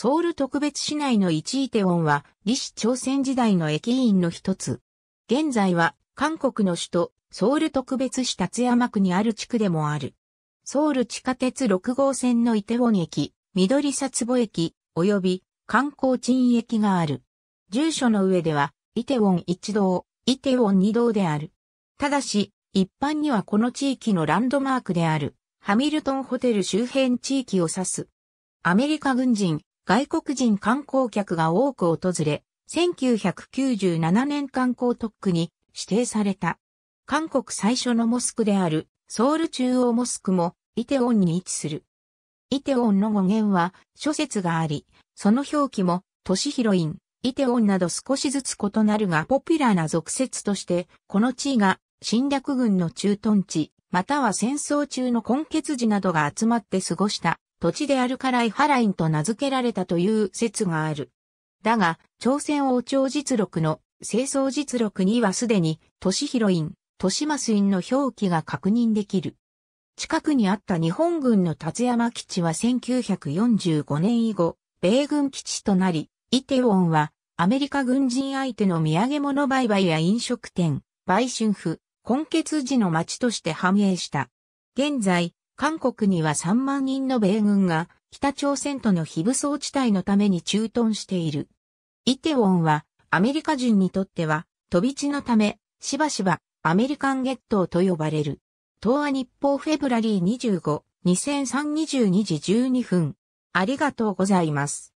ソウル特別市内の一イテウォンは、李氏朝鮮時代の駅員の一つ。現在は、韓国の首都、ソウル特別市立山区にある地区でもある。ソウル地下鉄6号線のイテウォン駅、緑札幌駅、及び観光鎮駅がある。住所の上では、イテウォン1道、イテウォン2道である。ただし、一般にはこの地域のランドマークである、ハミルトンホテル周辺地域を指す。アメリカ軍人、外国人観光客が多く訪れ、1997年観光特区に指定された。韓国最初のモスクであるソウル中央モスクもイテオンに位置する。イテオンの語源は諸説があり、その表記も都市ヒロイン、イテオンなど少しずつ異なるがポピュラーな俗説として、この地位が侵略軍の駐屯地、または戦争中の根血児などが集まって過ごした土地であるからイハラインと名付けられたという説がある。だが、朝鮮王朝実録の清掃実録にはすでに、都市ヒロイン、都市マスインの表記が確認できる。近くにあった日本軍の立山基地は1945年以後、米軍基地となり、イテウォンはアメリカ軍人相手の土産物売買や飲食店、売春婦、混血時の町として繁栄した。現在、韓国には3万人の米軍が北朝鮮との非武装地帯のために駐屯している。イテウォンはアメリカ人にとっては飛び地のため、しばしばアメリカンゲットと呼ばれる。東亜日報フェブラリー25、2003-22時12分。ありがとうございます。